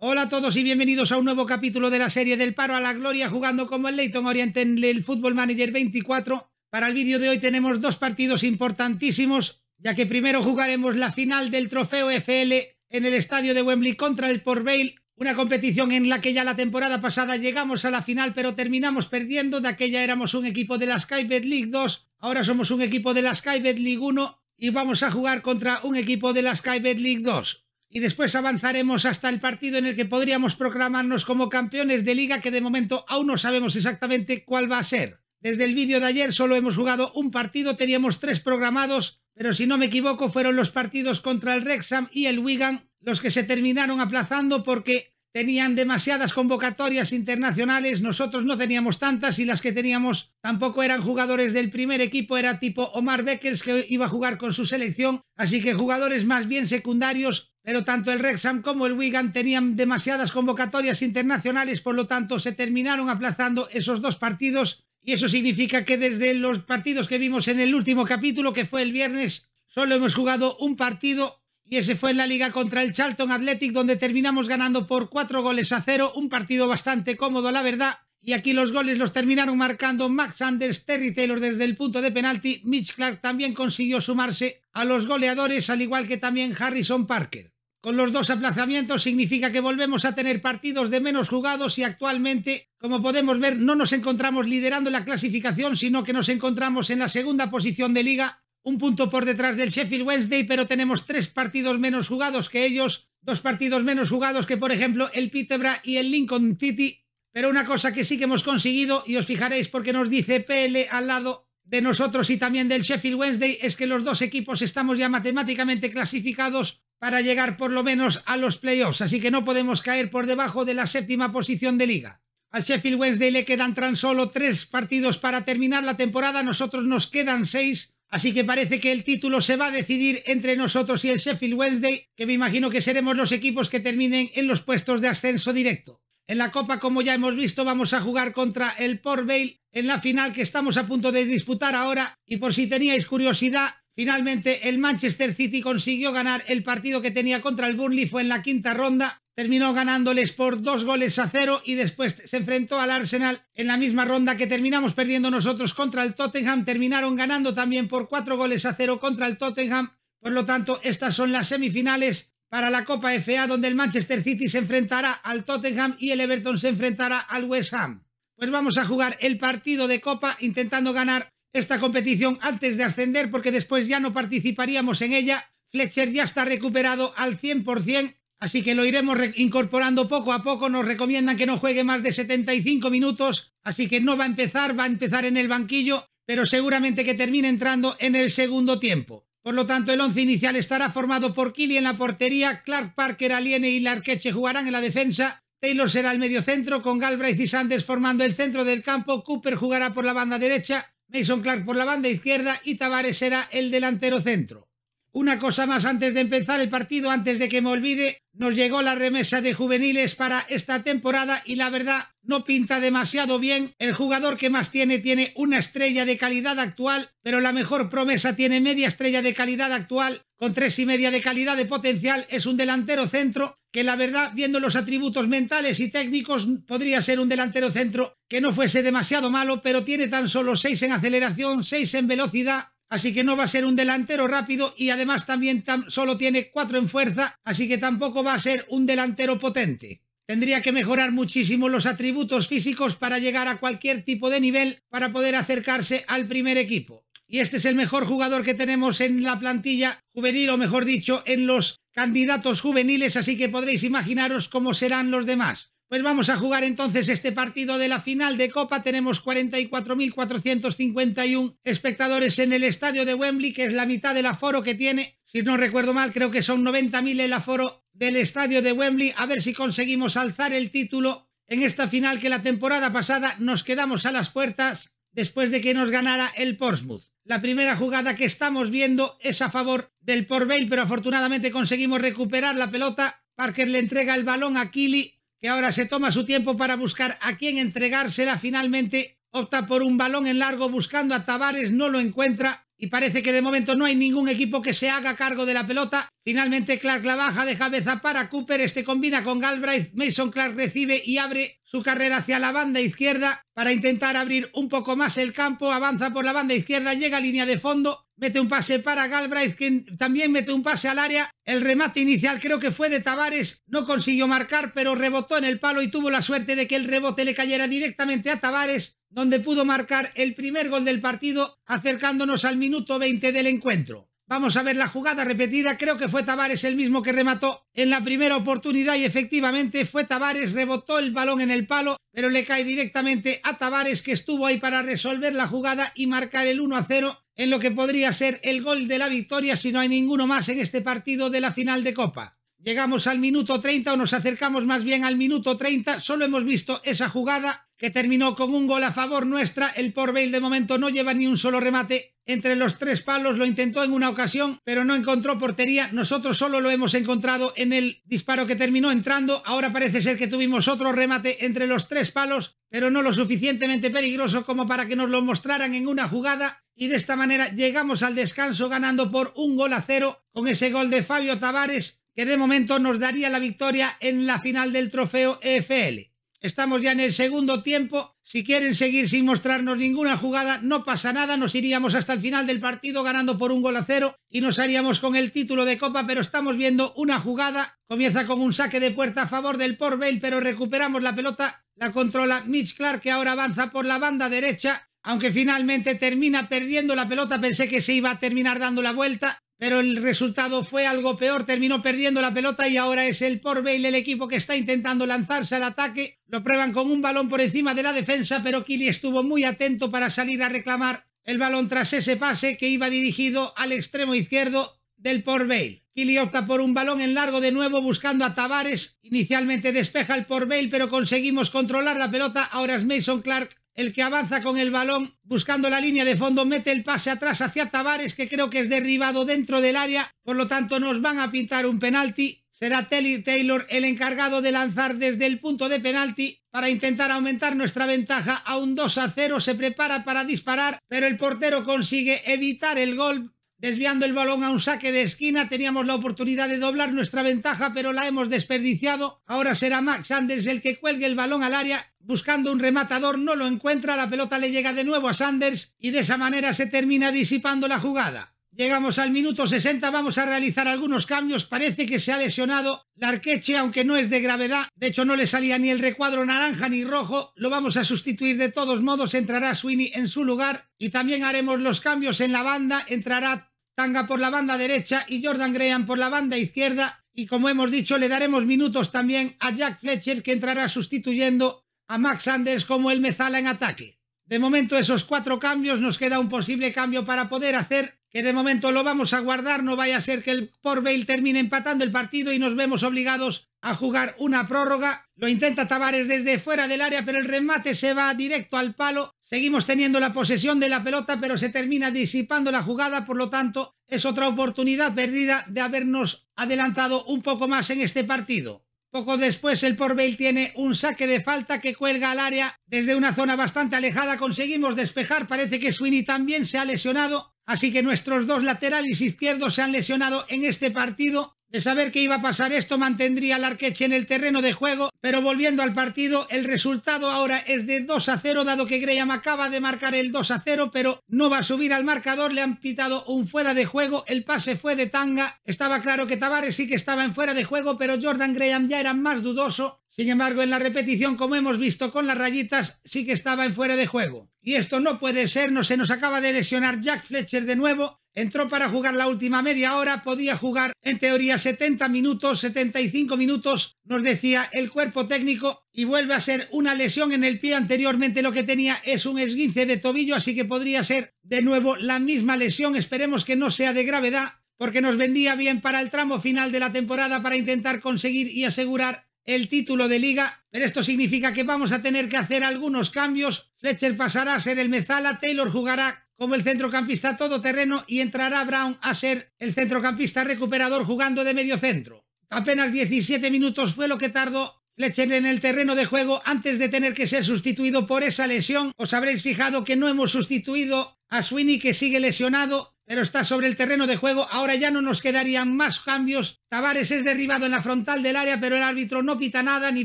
Hola a todos y bienvenidos a un nuevo capítulo de la serie del paro a la gloria jugando como el Leighton Oriente en el Football Manager 24. Para el vídeo de hoy tenemos dos partidos importantísimos, ya que primero jugaremos la final del trofeo FL en el estadio de Wembley contra el Port Vale, una competición en la que ya la temporada pasada llegamos a la final pero terminamos perdiendo, de aquella éramos un equipo de la Skybet League 2, ahora somos un equipo de la Skybet League 1 y vamos a jugar contra un equipo de la Skybet League 2 y después avanzaremos hasta el partido en el que podríamos proclamarnos como campeones de liga que de momento aún no sabemos exactamente cuál va a ser. Desde el vídeo de ayer solo hemos jugado un partido, teníamos tres programados, pero si no me equivoco fueron los partidos contra el Rexham y el Wigan los que se terminaron aplazando porque tenían demasiadas convocatorias internacionales, nosotros no teníamos tantas y las que teníamos tampoco eran jugadores del primer equipo, era tipo Omar Beckers que iba a jugar con su selección, así que jugadores más bien secundarios pero tanto el Rexham como el Wigan tenían demasiadas convocatorias internacionales, por lo tanto se terminaron aplazando esos dos partidos y eso significa que desde los partidos que vimos en el último capítulo, que fue el viernes, solo hemos jugado un partido y ese fue en la liga contra el Charlton Athletic, donde terminamos ganando por cuatro goles a cero, un partido bastante cómodo, la verdad. Y aquí los goles los terminaron marcando Max Sanders, Terry Taylor desde el punto de penalti, Mitch Clark también consiguió sumarse a los goleadores, al igual que también Harrison Parker. Con los dos aplazamientos significa que volvemos a tener partidos de menos jugados y actualmente, como podemos ver, no nos encontramos liderando la clasificación, sino que nos encontramos en la segunda posición de liga, un punto por detrás del Sheffield Wednesday, pero tenemos tres partidos menos jugados que ellos, dos partidos menos jugados que, por ejemplo, el Peterborough y el Lincoln City. Pero una cosa que sí que hemos conseguido, y os fijaréis porque nos dice PL al lado de nosotros y también del Sheffield Wednesday es que los dos equipos estamos ya matemáticamente clasificados para llegar por lo menos a los playoffs, así que no podemos caer por debajo de la séptima posición de liga. Al Sheffield Wednesday le quedan tan solo tres partidos para terminar la temporada, nosotros nos quedan seis, así que parece que el título se va a decidir entre nosotros y el Sheffield Wednesday, que me imagino que seremos los equipos que terminen en los puestos de ascenso directo. En la Copa, como ya hemos visto, vamos a jugar contra el Port Vale en la final que estamos a punto de disputar ahora y por si teníais curiosidad, Finalmente, el Manchester City consiguió ganar el partido que tenía contra el Burnley, fue en la quinta ronda. Terminó ganándoles por dos goles a cero y después se enfrentó al Arsenal en la misma ronda que terminamos perdiendo nosotros contra el Tottenham. Terminaron ganando también por cuatro goles a cero contra el Tottenham. Por lo tanto, estas son las semifinales para la Copa FA donde el Manchester City se enfrentará al Tottenham y el Everton se enfrentará al West Ham. Pues vamos a jugar el partido de Copa intentando ganar esta competición antes de ascender porque después ya no participaríamos en ella. Fletcher ya está recuperado al 100%, así que lo iremos incorporando poco a poco. Nos recomiendan que no juegue más de 75 minutos, así que no va a empezar, va a empezar en el banquillo, pero seguramente que termine entrando en el segundo tiempo. Por lo tanto, el once inicial estará formado por Kili en la portería, Clark Parker, Aliene y Larkeche jugarán en la defensa, Taylor será el mediocentro, con Galbraith y Sanders formando el centro del campo, Cooper jugará por la banda derecha, Mason Clark por la banda izquierda y Tavares será el delantero centro. Una cosa más antes de empezar el partido, antes de que me olvide, nos llegó la remesa de juveniles para esta temporada y la verdad no pinta demasiado bien. El jugador que más tiene tiene una estrella de calidad actual, pero la mejor promesa tiene media estrella de calidad actual, con tres y media de calidad de potencial. Es un delantero centro que la verdad, viendo los atributos mentales y técnicos, podría ser un delantero centro que no fuese demasiado malo, pero tiene tan solo seis en aceleración, seis en velocidad, así que no va a ser un delantero rápido y además también solo tiene cuatro en fuerza, así que tampoco va a ser un delantero potente. Tendría que mejorar muchísimo los atributos físicos para llegar a cualquier tipo de nivel para poder acercarse al primer equipo. Y este es el mejor jugador que tenemos en la plantilla juvenil, o mejor dicho, en los candidatos juveniles, así que podréis imaginaros cómo serán los demás. Pues vamos a jugar entonces este partido de la final de Copa. Tenemos 44.451 espectadores en el estadio de Wembley, que es la mitad del aforo que tiene. Si no recuerdo mal, creo que son 90.000 el aforo del estadio de Wembley. A ver si conseguimos alzar el título en esta final que la temporada pasada nos quedamos a las puertas después de que nos ganara el Portsmouth. La primera jugada que estamos viendo es a favor del Port Vale, pero afortunadamente conseguimos recuperar la pelota. Parker le entrega el balón a Kili que ahora se toma su tiempo para buscar a quién entregársela finalmente, opta por un balón en largo buscando a Tavares, no lo encuentra y parece que de momento no hay ningún equipo que se haga cargo de la pelota. Finalmente Clark la baja de cabeza para Cooper, este combina con Galbraith, Mason Clark recibe y abre su carrera hacia la banda izquierda para intentar abrir un poco más el campo, avanza por la banda izquierda, llega a línea de fondo, mete un pase para Galbraith, que también mete un pase al área, el remate inicial creo que fue de Tavares, no consiguió marcar, pero rebotó en el palo y tuvo la suerte de que el rebote le cayera directamente a Tavares, donde pudo marcar el primer gol del partido acercándonos al minuto 20 del encuentro. Vamos a ver la jugada repetida, creo que fue Tavares el mismo que remató en la primera oportunidad y efectivamente fue Tavares, rebotó el balón en el palo, pero le cae directamente a Tavares que estuvo ahí para resolver la jugada y marcar el 1 a 0 en lo que podría ser el gol de la victoria si no hay ninguno más en este partido de la final de Copa. Llegamos al minuto 30 o nos acercamos más bien al minuto 30. Solo hemos visto esa jugada que terminó con un gol a favor nuestra. El Port de momento no lleva ni un solo remate entre los tres palos. Lo intentó en una ocasión, pero no encontró portería. Nosotros solo lo hemos encontrado en el disparo que terminó entrando. Ahora parece ser que tuvimos otro remate entre los tres palos, pero no lo suficientemente peligroso como para que nos lo mostraran en una jugada y de esta manera llegamos al descanso ganando por un gol a cero con ese gol de Fabio Tavares que de momento nos daría la victoria en la final del trofeo EFL. Estamos ya en el segundo tiempo. Si quieren seguir sin mostrarnos ninguna jugada, no pasa nada. Nos iríamos hasta el final del partido ganando por un gol a cero y nos haríamos con el título de Copa, pero estamos viendo una jugada. Comienza con un saque de puerta a favor del Port Vale, pero recuperamos la pelota. La controla Mitch Clark, que ahora avanza por la banda derecha aunque finalmente termina perdiendo la pelota, pensé que se iba a terminar dando la vuelta pero el resultado fue algo peor, terminó perdiendo la pelota y ahora es el Port el equipo que está intentando lanzarse al ataque, lo prueban con un balón por encima de la defensa, pero Kili estuvo muy atento para salir a reclamar el balón tras ese pase que iba dirigido al extremo izquierdo del Port Bale. Kili opta por un balón en largo de nuevo buscando a Tavares, inicialmente despeja el Port pero conseguimos controlar la pelota, ahora es Mason Clark el que avanza con el balón buscando la línea de fondo, mete el pase atrás hacia Tavares, que creo que es derribado dentro del área, por lo tanto nos van a pintar un penalti. Será Telly Taylor el encargado de lanzar desde el punto de penalti para intentar aumentar nuestra ventaja a un 2 a 0. Se prepara para disparar, pero el portero consigue evitar el gol desviando el balón a un saque de esquina. Teníamos la oportunidad de doblar nuestra ventaja, pero la hemos desperdiciado. Ahora será Max Sanders el que cuelgue el balón al área. Buscando un rematador, no lo encuentra. La pelota le llega de nuevo a Sanders y de esa manera se termina disipando la jugada. Llegamos al minuto 60, vamos a realizar algunos cambios. Parece que se ha lesionado Larqueche, aunque no es de gravedad. De hecho, no le salía ni el recuadro naranja ni rojo. Lo vamos a sustituir de todos modos. Entrará Sweeney en su lugar. Y también haremos los cambios en la banda. Entrará Tanga por la banda derecha y Jordan Graham por la banda izquierda. Y como hemos dicho, le daremos minutos también a Jack Fletcher, que entrará sustituyendo a Max Anders como el mezala en ataque. De momento esos cuatro cambios, nos queda un posible cambio para poder hacer, que de momento lo vamos a guardar, no vaya a ser que el Port termine empatando el partido y nos vemos obligados a jugar una prórroga. Lo intenta Tavares desde fuera del área, pero el remate se va directo al palo. Seguimos teniendo la posesión de la pelota, pero se termina disipando la jugada, por lo tanto es otra oportunidad perdida de habernos adelantado un poco más en este partido. Poco después el porbell tiene un saque de falta que cuelga al área desde una zona bastante alejada. Conseguimos despejar, parece que Sweeney también se ha lesionado. Así que nuestros dos laterales izquierdos se han lesionado en este partido. De saber que iba a pasar esto, mantendría al Arqueche en el terreno de juego, pero volviendo al partido, el resultado ahora es de 2 a 0, dado que Graham acaba de marcar el 2 a 0, pero no va a subir al marcador, le han pitado un fuera de juego, el pase fue de tanga, estaba claro que Tavares sí que estaba en fuera de juego, pero Jordan Graham ya era más dudoso, sin embargo, en la repetición, como hemos visto con las rayitas, sí que estaba en fuera de juego. Y esto no puede ser, no se nos acaba de lesionar Jack Fletcher de nuevo. Entró para jugar la última media hora, podía jugar en teoría 70 minutos, 75 minutos, nos decía el cuerpo técnico, y vuelve a ser una lesión en el pie. Anteriormente lo que tenía es un esguince de tobillo, así que podría ser de nuevo la misma lesión. Esperemos que no sea de gravedad, porque nos vendía bien para el tramo final de la temporada para intentar conseguir y asegurar el título de liga, pero esto significa que vamos a tener que hacer algunos cambios. Fletcher pasará a ser el Mezala, Taylor jugará como el centrocampista todoterreno y entrará Brown a ser el centrocampista recuperador jugando de medio centro. Apenas 17 minutos fue lo que tardó Fletcher en el terreno de juego antes de tener que ser sustituido por esa lesión. Os habréis fijado que no hemos sustituido a Sweeney que sigue lesionado pero está sobre el terreno de juego. Ahora ya no nos quedarían más cambios. Tavares es derribado en la frontal del área, pero el árbitro no pita nada, ni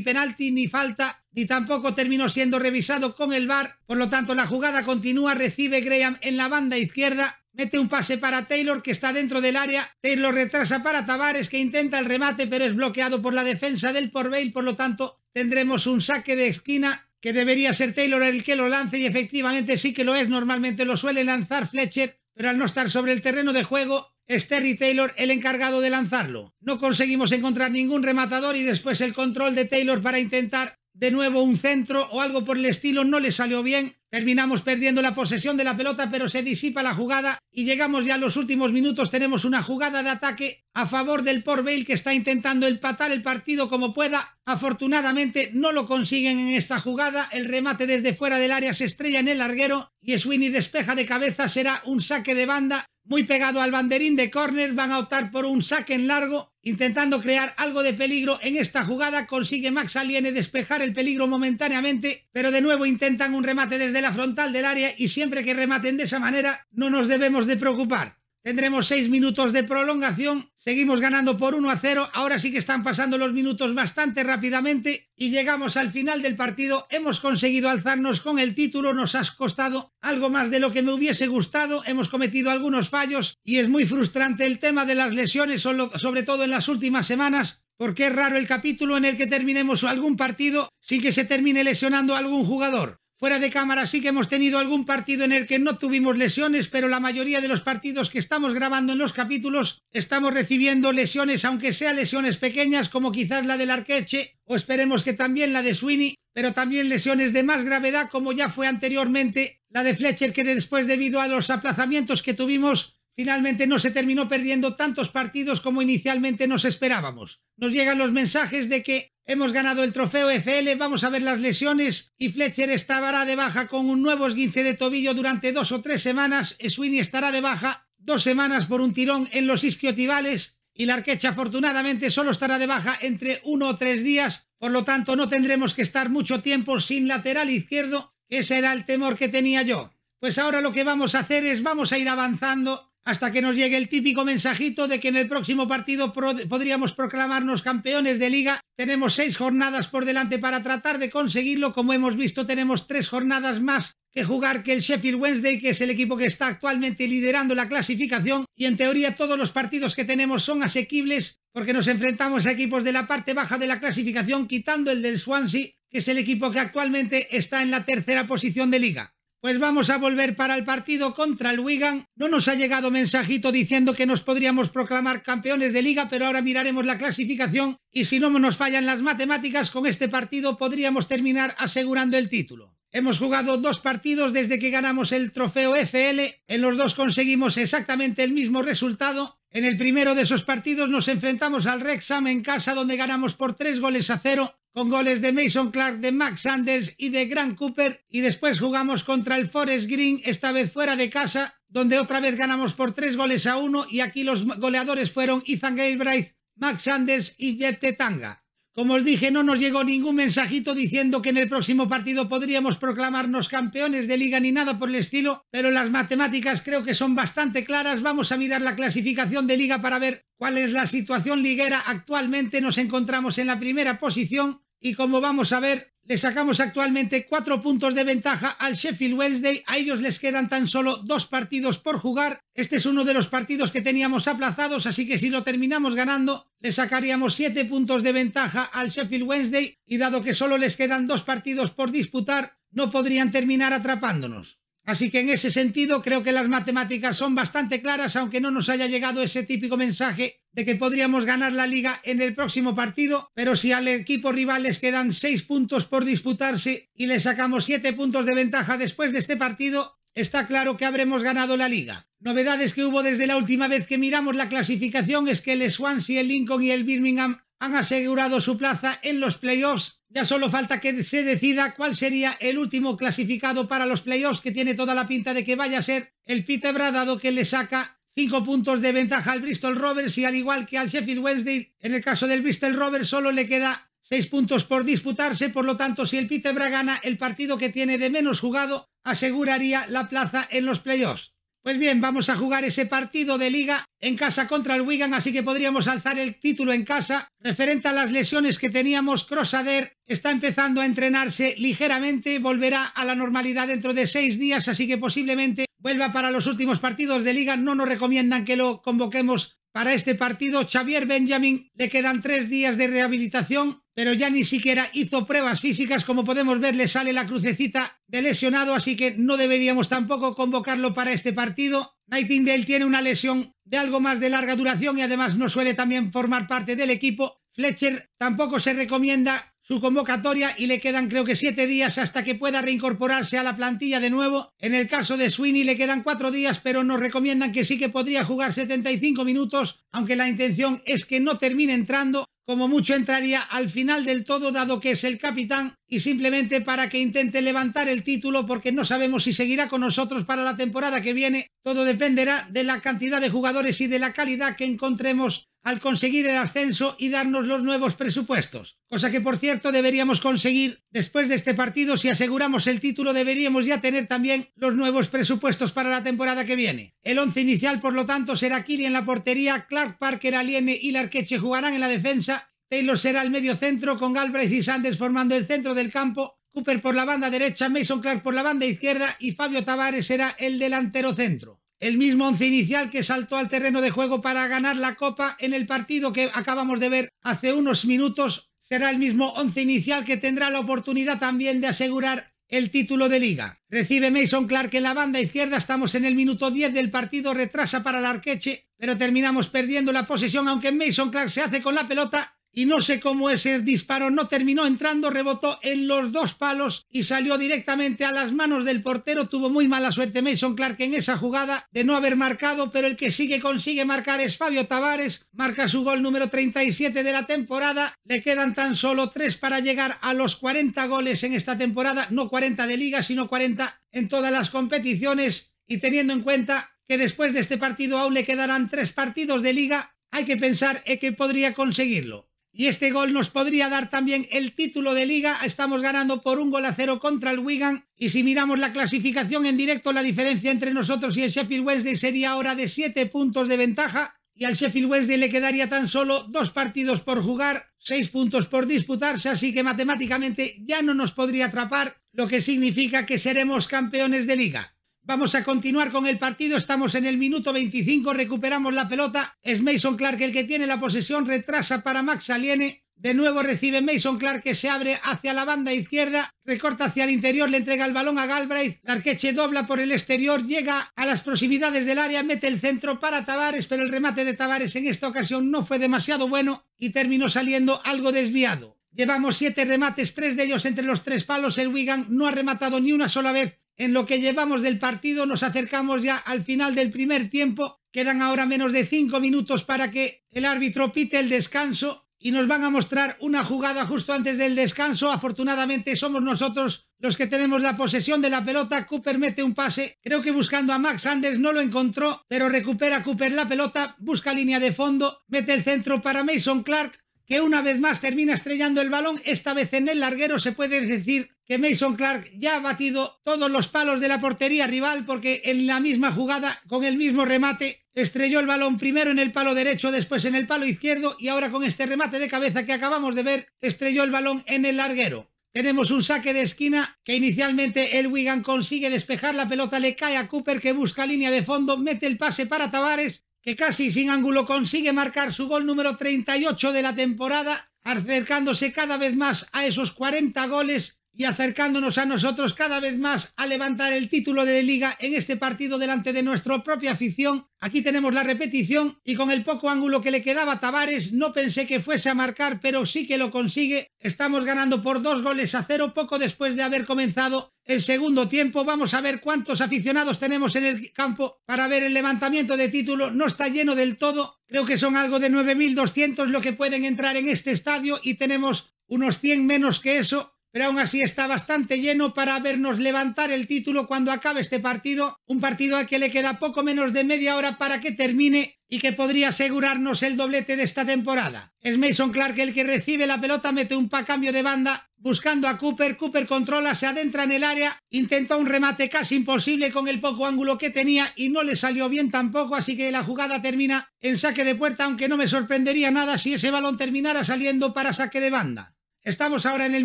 penalti, ni falta, ni tampoco terminó siendo revisado con el VAR. Por lo tanto, la jugada continúa, recibe Graham en la banda izquierda. Mete un pase para Taylor que está dentro del área. Taylor retrasa para Tavares que intenta el remate pero es bloqueado por la defensa del Porveil. Por lo tanto, tendremos un saque de esquina que debería ser Taylor el que lo lance y efectivamente sí que lo es. Normalmente lo suele lanzar Fletcher pero al no estar sobre el terreno de juego, es Terry Taylor el encargado de lanzarlo. No conseguimos encontrar ningún rematador y después el control de Taylor para intentar de nuevo un centro o algo por el estilo, no le salió bien. Terminamos perdiendo la posesión de la pelota, pero se disipa la jugada y llegamos ya a los últimos minutos. Tenemos una jugada de ataque a favor del Port que está intentando empatar el partido como pueda. Afortunadamente no lo consiguen en esta jugada. El remate desde fuera del área se estrella en el larguero y Sweeney despeja de cabeza. Será un saque de banda muy pegado al banderín de córner, van a optar por un saque en largo, intentando crear algo de peligro. En esta jugada consigue Max Aliene despejar el peligro momentáneamente, pero de nuevo intentan un remate desde la frontal del área y siempre que rematen de esa manera no nos debemos de preocupar. Tendremos seis minutos de prolongación. Seguimos ganando por 1 a 0. Ahora sí que están pasando los minutos bastante rápidamente y llegamos al final del partido. Hemos conseguido alzarnos con el título. Nos ha costado algo más de lo que me hubiese gustado. Hemos cometido algunos fallos y es muy frustrante el tema de las lesiones, sobre todo en las últimas semanas. Porque es raro el capítulo en el que terminemos algún partido sin que se termine lesionando algún jugador. Fuera de cámara sí que hemos tenido algún partido en el que no tuvimos lesiones, pero la mayoría de los partidos que estamos grabando en los capítulos estamos recibiendo lesiones, aunque sea lesiones pequeñas como quizás la del Arqueche o esperemos que también la de Sweeney, pero también lesiones de más gravedad como ya fue anteriormente la de Fletcher que después debido a los aplazamientos que tuvimos Finalmente no se terminó perdiendo tantos partidos como inicialmente nos esperábamos. Nos llegan los mensajes de que hemos ganado el trofeo FL, vamos a ver las lesiones y Fletcher estará de baja con un nuevo esguince de tobillo durante dos o tres semanas, Sweeney estará de baja dos semanas por un tirón en los isquiotibales y la arquecha afortunadamente solo estará de baja entre uno o tres días, por lo tanto no tendremos que estar mucho tiempo sin lateral izquierdo, que ese era el temor que tenía yo. Pues ahora lo que vamos a hacer es vamos a ir avanzando hasta que nos llegue el típico mensajito de que en el próximo partido podríamos proclamarnos campeones de liga. Tenemos seis jornadas por delante para tratar de conseguirlo. Como hemos visto, tenemos tres jornadas más que jugar que el Sheffield Wednesday, que es el equipo que está actualmente liderando la clasificación. Y en teoría todos los partidos que tenemos son asequibles porque nos enfrentamos a equipos de la parte baja de la clasificación, quitando el del Swansea, que es el equipo que actualmente está en la tercera posición de liga. Pues vamos a volver para el partido contra el Wigan. No nos ha llegado mensajito diciendo que nos podríamos proclamar campeones de liga, pero ahora miraremos la clasificación y si no nos fallan las matemáticas, con este partido podríamos terminar asegurando el título. Hemos jugado dos partidos desde que ganamos el trofeo FL, en los dos conseguimos exactamente el mismo resultado. En el primero de esos partidos nos enfrentamos al Rexham en casa donde ganamos por tres goles a cero con goles de Mason Clark, de Max Sanders y de Grant Cooper. Y después jugamos contra el Forest Green, esta vez fuera de casa, donde otra vez ganamos por tres goles a uno. Y aquí los goleadores fueron Ethan Gaybright, Max Sanders y Jet Tetanga. Como os dije, no nos llegó ningún mensajito diciendo que en el próximo partido podríamos proclamarnos campeones de liga ni nada por el estilo, pero las matemáticas creo que son bastante claras. Vamos a mirar la clasificación de liga para ver cuál es la situación liguera. Actualmente nos encontramos en la primera posición y como vamos a ver, le sacamos actualmente cuatro puntos de ventaja al Sheffield Wednesday. A ellos les quedan tan solo dos partidos por jugar. Este es uno de los partidos que teníamos aplazados, así que si lo terminamos ganando, le sacaríamos siete puntos de ventaja al Sheffield Wednesday. Y dado que solo les quedan dos partidos por disputar, no podrían terminar atrapándonos. Así que en ese sentido creo que las matemáticas son bastante claras, aunque no nos haya llegado ese típico mensaje de que podríamos ganar la liga en el próximo partido, pero si al equipo rival les quedan 6 puntos por disputarse y le sacamos 7 puntos de ventaja después de este partido, está claro que habremos ganado la liga. Novedades que hubo desde la última vez que miramos la clasificación es que el Swansea, el Lincoln y el Birmingham han asegurado su plaza en los playoffs. Ya solo falta que se decida cuál sería el último clasificado para los playoffs, que tiene toda la pinta de que vaya a ser el Peter Bradado que le saca Cinco puntos de ventaja al Bristol Rovers y al igual que al Sheffield Wednesday, en el caso del Bristol Rovers solo le queda seis puntos por disputarse, por lo tanto si el Peterborough gana el partido que tiene de menos jugado aseguraría la plaza en los playoffs. Pues bien, vamos a jugar ese partido de liga en casa contra el Wigan, así que podríamos alzar el título en casa. Referente a las lesiones que teníamos, Crossader está empezando a entrenarse ligeramente, volverá a la normalidad dentro de seis días, así que posiblemente vuelva para los últimos partidos de liga. No nos recomiendan que lo convoquemos para este partido. Xavier Benjamin le quedan tres días de rehabilitación pero ya ni siquiera hizo pruebas físicas. Como podemos ver, le sale la crucecita de lesionado, así que no deberíamos tampoco convocarlo para este partido. Nightingale tiene una lesión de algo más de larga duración y además no suele también formar parte del equipo. Fletcher tampoco se recomienda su convocatoria y le quedan creo que siete días hasta que pueda reincorporarse a la plantilla de nuevo. En el caso de Sweeney le quedan cuatro días, pero nos recomiendan que sí que podría jugar 75 minutos, aunque la intención es que no termine entrando como mucho entraría al final del todo dado que es el capitán y simplemente para que intente levantar el título porque no sabemos si seguirá con nosotros para la temporada que viene. Todo dependerá de la cantidad de jugadores y de la calidad que encontremos al conseguir el ascenso y darnos los nuevos presupuestos. Cosa que por cierto deberíamos conseguir después de este partido, si aseguramos el título deberíamos ya tener también los nuevos presupuestos para la temporada que viene. El once inicial por lo tanto será Killy en la portería, Clark Parker, Aliene y Larqueche jugarán en la defensa, Taylor será el medio centro con Galbraith y Sanders formando el centro del campo, Cooper por la banda derecha, Mason Clark por la banda izquierda y Fabio Tavares será el delantero centro el mismo once inicial que saltó al terreno de juego para ganar la Copa en el partido que acabamos de ver hace unos minutos, será el mismo once inicial que tendrá la oportunidad también de asegurar el título de liga. Recibe Mason Clark en la banda izquierda, estamos en el minuto 10 del partido, retrasa para el arqueche, pero terminamos perdiendo la posesión aunque Mason Clark se hace con la pelota y no sé cómo ese disparo no terminó entrando, rebotó en los dos palos y salió directamente a las manos del portero. Tuvo muy mala suerte Mason Clark en esa jugada de no haber marcado, pero el que sigue consigue marcar es Fabio Tavares, marca su gol número 37 de la temporada. Le quedan tan solo tres para llegar a los 40 goles en esta temporada, no 40 de liga, sino 40 en todas las competiciones y teniendo en cuenta que después de este partido aún le quedarán tres partidos de liga, hay que pensar en que podría conseguirlo. Y este gol nos podría dar también el título de liga. Estamos ganando por un gol a cero contra el Wigan. Y si miramos la clasificación en directo, la diferencia entre nosotros y el Sheffield Wednesday sería ahora de 7 puntos de ventaja. Y al Sheffield Wednesday le quedaría tan solo dos partidos por jugar, seis puntos por disputarse, así que matemáticamente ya no nos podría atrapar, lo que significa que seremos campeones de liga. Vamos a continuar con el partido. Estamos en el minuto 25. Recuperamos la pelota. Es Mason Clark el que tiene la posesión. Retrasa para Max Aliene. De nuevo recibe Mason Clark que se abre hacia la banda izquierda. Recorta hacia el interior. Le entrega el balón a Galbraith. Larqueche dobla por el exterior. Llega a las proximidades del área. Mete el centro para Tavares. Pero el remate de Tavares en esta ocasión no fue demasiado bueno y terminó saliendo algo desviado. Llevamos siete remates, tres de ellos entre los tres palos. El Wigan no ha rematado ni una sola vez en lo que llevamos del partido nos acercamos ya al final del primer tiempo. Quedan ahora menos de cinco minutos para que el árbitro pite el descanso y nos van a mostrar una jugada justo antes del descanso. Afortunadamente somos nosotros los que tenemos la posesión de la pelota. Cooper mete un pase, creo que buscando a Max Anders no lo encontró, pero recupera Cooper la pelota, busca línea de fondo, mete el centro para Mason Clark, que una vez más termina estrellando el balón, esta vez en el larguero se puede decir que Mason Clark ya ha batido todos los palos de la portería rival porque en la misma jugada, con el mismo remate, estrelló el balón primero en el palo derecho, después en el palo izquierdo y ahora con este remate de cabeza que acabamos de ver, estrelló el balón en el larguero. Tenemos un saque de esquina que inicialmente el Wigan consigue despejar, la pelota le cae a Cooper que busca línea de fondo, mete el pase para Tavares que casi sin ángulo consigue marcar su gol número 38 de la temporada, acercándose cada vez más a esos 40 goles y acercándonos a nosotros cada vez más a levantar el título de liga en este partido delante de nuestra propia afición. Aquí tenemos la repetición y con el poco ángulo que le quedaba a Tavares no pensé que fuese a marcar, pero sí que lo consigue. Estamos ganando por dos goles a cero poco después de haber comenzado el segundo tiempo. Vamos a ver cuántos aficionados tenemos en el campo para ver el levantamiento de título. No está lleno del todo. Creo que son algo de 9.200 lo que pueden entrar en este estadio y tenemos unos 100 menos que eso pero aún así está bastante lleno para vernos levantar el título cuando acabe este partido, un partido al que le queda poco menos de media hora para que termine y que podría asegurarnos el doblete de esta temporada. Es Mason Clark el que recibe la pelota, mete un pa cambio de banda, buscando a Cooper, Cooper controla, se adentra en el área, intentó un remate casi imposible con el poco ángulo que tenía y no le salió bien tampoco, así que la jugada termina en saque de puerta, aunque no me sorprendería nada si ese balón terminara saliendo para saque de banda. Estamos ahora en el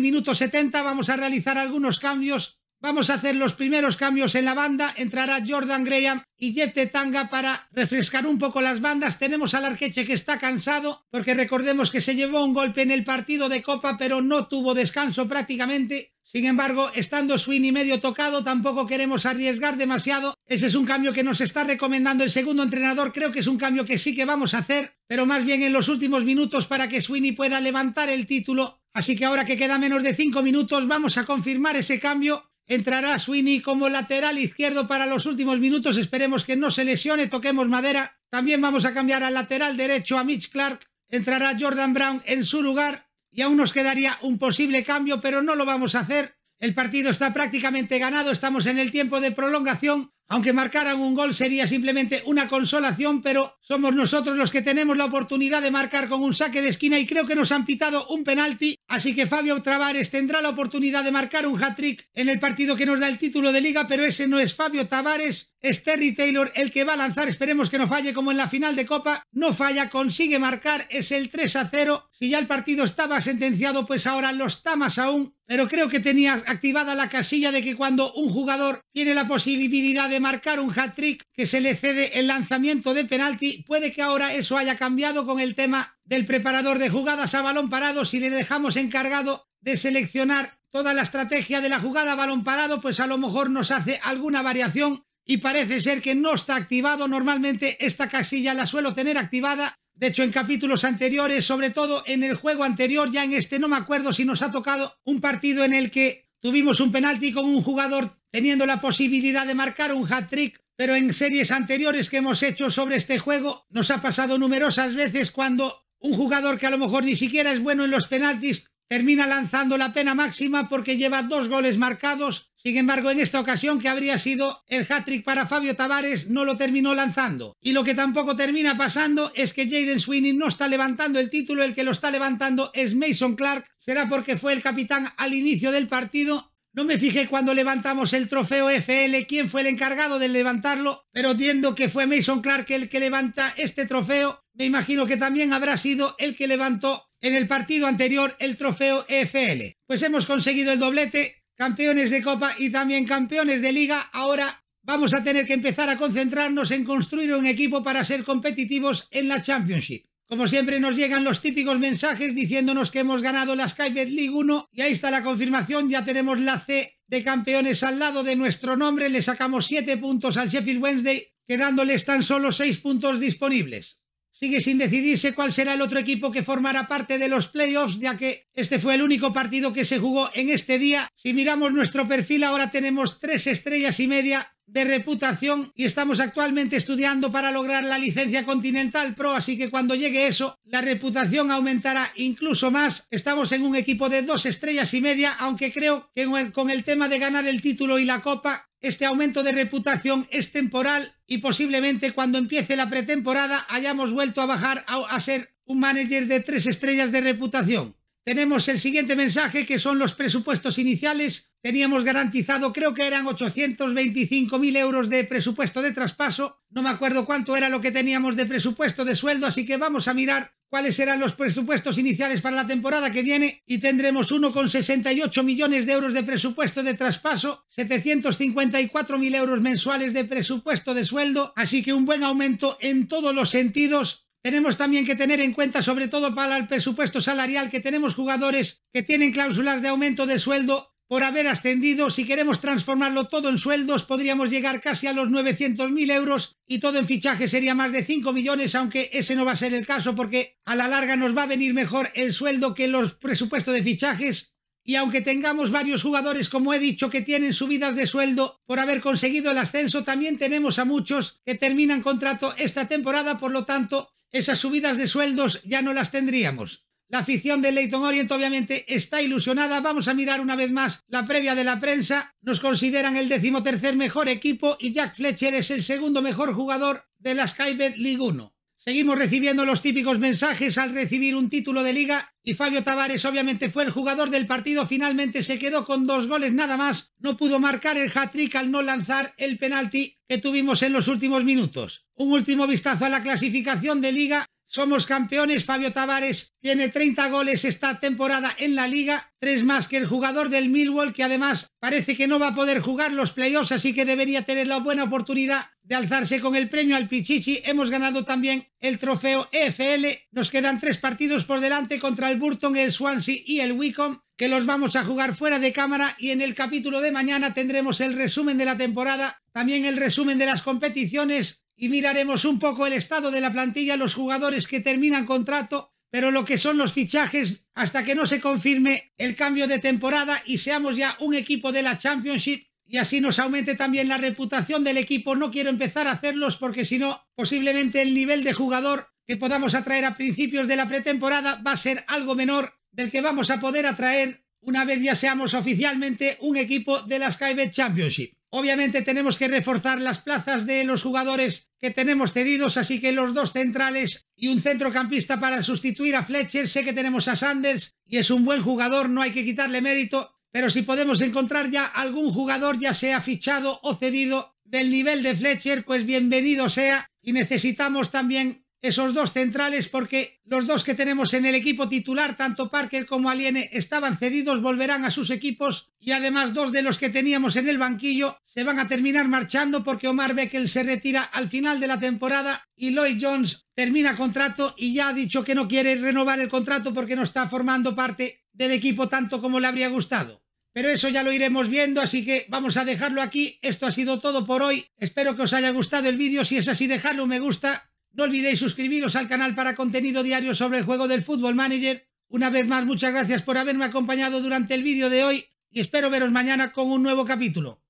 minuto 70, vamos a realizar algunos cambios. Vamos a hacer los primeros cambios en la banda. Entrará Jordan Graham y Jeff Tanga para refrescar un poco las bandas. Tenemos al Arqueche que está cansado porque recordemos que se llevó un golpe en el partido de Copa pero no tuvo descanso prácticamente. Sin embargo, estando Sweeney medio tocado, tampoco queremos arriesgar demasiado. Ese es un cambio que nos está recomendando el segundo entrenador. Creo que es un cambio que sí que vamos a hacer, pero más bien en los últimos minutos para que Sweeney pueda levantar el título Así que ahora que queda menos de 5 minutos vamos a confirmar ese cambio. Entrará Sweeney como lateral izquierdo para los últimos minutos. Esperemos que no se lesione, toquemos madera. También vamos a cambiar al lateral derecho a Mitch Clark. Entrará Jordan Brown en su lugar. Y aún nos quedaría un posible cambio, pero no lo vamos a hacer. El partido está prácticamente ganado, estamos en el tiempo de prolongación. Aunque marcaran un gol sería simplemente una consolación, pero somos nosotros los que tenemos la oportunidad de marcar con un saque de esquina y creo que nos han pitado un penalti, así que Fabio Tavares tendrá la oportunidad de marcar un hat-trick en el partido que nos da el título de liga, pero ese no es Fabio Tavares, es Terry Taylor el que va a lanzar, esperemos que no falle como en la final de Copa, no falla, consigue marcar, es el 3 a 0, si ya el partido estaba sentenciado, pues ahora lo está más aún, pero creo que tenía activada la casilla de que cuando un jugador tiene la posibilidad de marcar un hat-trick, que se le cede el lanzamiento de penalti, puede que ahora eso haya cambiado con el tema del preparador de jugadas a balón parado. Si le dejamos encargado de seleccionar toda la estrategia de la jugada a balón parado, pues a lo mejor nos hace alguna variación y parece ser que no está activado. Normalmente esta casilla la suelo tener activada. De hecho, en capítulos anteriores, sobre todo en el juego anterior, ya en este no me acuerdo si nos ha tocado un partido en el que tuvimos un penalti con un jugador teniendo la posibilidad de marcar un hat-trick pero en series anteriores que hemos hecho sobre este juego nos ha pasado numerosas veces cuando un jugador que a lo mejor ni siquiera es bueno en los penaltis termina lanzando la pena máxima porque lleva dos goles marcados. Sin embargo, en esta ocasión que habría sido el hat-trick para Fabio Tavares no lo terminó lanzando. Y lo que tampoco termina pasando es que Jaden Sweeney no está levantando el título, el que lo está levantando es Mason Clark. Será porque fue el capitán al inicio del partido no me fijé cuando levantamos el trofeo FL quién fue el encargado de levantarlo, pero entiendo que fue Mason Clark el que levanta este trofeo. Me imagino que también habrá sido el que levantó en el partido anterior el trofeo FL. Pues hemos conseguido el doblete, campeones de Copa y también campeones de Liga. Ahora vamos a tener que empezar a concentrarnos en construir un equipo para ser competitivos en la Championship. Como siempre nos llegan los típicos mensajes diciéndonos que hemos ganado la Skype League 1 y ahí está la confirmación, ya tenemos la C de campeones al lado de nuestro nombre, le sacamos 7 puntos al Sheffield Wednesday, quedándoles tan solo 6 puntos disponibles. Sigue sin decidirse cuál será el otro equipo que formará parte de los playoffs, ya que este fue el único partido que se jugó en este día. Si miramos nuestro perfil, ahora tenemos 3 estrellas y media de reputación y estamos actualmente estudiando para lograr la licencia Continental Pro, así que cuando llegue eso, la reputación aumentará incluso más. Estamos en un equipo de dos estrellas y media, aunque creo que con el tema de ganar el título y la copa, este aumento de reputación es temporal y posiblemente cuando empiece la pretemporada hayamos vuelto a bajar a, ser un manager de tres estrellas de reputación. Tenemos el siguiente mensaje que son los presupuestos iniciales Teníamos garantizado, creo que eran 825.000 euros de presupuesto de traspaso. No me acuerdo cuánto era lo que teníamos de presupuesto de sueldo, así que vamos a mirar cuáles eran los presupuestos iniciales para la temporada que viene y tendremos 1,68 millones de euros de presupuesto de traspaso, 754.000 euros mensuales de presupuesto de sueldo, así que un buen aumento en todos los sentidos. Tenemos también que tener en cuenta, sobre todo para el presupuesto salarial, que tenemos jugadores que tienen cláusulas de aumento de sueldo por haber ascendido, si queremos transformarlo todo en sueldos, podríamos llegar casi a los 900.000 euros y todo en fichaje sería más de 5 millones, aunque ese no va a ser el caso porque a la larga nos va a venir mejor el sueldo que los presupuestos de fichajes. Y aunque tengamos varios jugadores, como he dicho, que tienen subidas de sueldo por haber conseguido el ascenso, también tenemos a muchos que terminan contrato esta temporada, por lo tanto, esas subidas de sueldos ya no las tendríamos. La afición de Leyton Orient obviamente está ilusionada. Vamos a mirar una vez más la previa de la prensa. Nos consideran el decimotercer mejor equipo y Jack Fletcher es el segundo mejor jugador de la Skybet League 1. Seguimos recibiendo los típicos mensajes al recibir un título de liga y Fabio Tavares obviamente fue el jugador del partido. Finalmente se quedó con dos goles nada más. No pudo marcar el hat-trick al no lanzar el penalti que tuvimos en los últimos minutos. Un último vistazo a la clasificación de liga. Somos campeones. Fabio Tavares tiene 30 goles esta temporada en la liga, tres más que el jugador del Millwall, que además parece que no va a poder jugar los playoffs, así que debería tener la buena oportunidad de alzarse con el premio al Pichichi. Hemos ganado también el trofeo EFL. Nos quedan tres partidos por delante contra el Burton, el Swansea y el Wicom. que los vamos a jugar fuera de cámara y en el capítulo de mañana tendremos el resumen de la temporada, también el resumen de las competiciones, y miraremos un poco el estado de la plantilla, los jugadores que terminan contrato, pero lo que son los fichajes hasta que no se confirme el cambio de temporada y seamos ya un equipo de la Championship y así nos aumente también la reputación del equipo. No quiero empezar a hacerlos porque si no, posiblemente el nivel de jugador que podamos atraer a principios de la pretemporada va a ser algo menor del que vamos a poder atraer una vez ya seamos oficialmente un equipo de la Skybet Championship. Obviamente tenemos que reforzar las plazas de los jugadores que tenemos cedidos, así que los dos centrales y un centrocampista para sustituir a Fletcher. Sé que tenemos a Sanders y es un buen jugador, no hay que quitarle mérito, pero si podemos encontrar ya algún jugador, ya sea fichado o cedido del nivel de Fletcher, pues bienvenido sea. Y necesitamos también esos dos centrales porque los dos que tenemos en el equipo titular, tanto Parker como Aliene, estaban cedidos, volverán a sus equipos y además dos de los que teníamos en el banquillo se van a terminar marchando porque Omar Beckel se retira al final de la temporada y Lloyd Jones termina contrato y ya ha dicho que no quiere renovar el contrato porque no está formando parte del equipo tanto como le habría gustado. Pero eso ya lo iremos viendo, así que vamos a dejarlo aquí. Esto ha sido todo por hoy. Espero que os haya gustado el vídeo. Si es así, dejadle un me gusta no olvidéis suscribiros al canal para contenido diario sobre el juego del Fútbol Manager. Una vez más, muchas gracias por haberme acompañado durante el vídeo de hoy y espero veros mañana con un nuevo capítulo.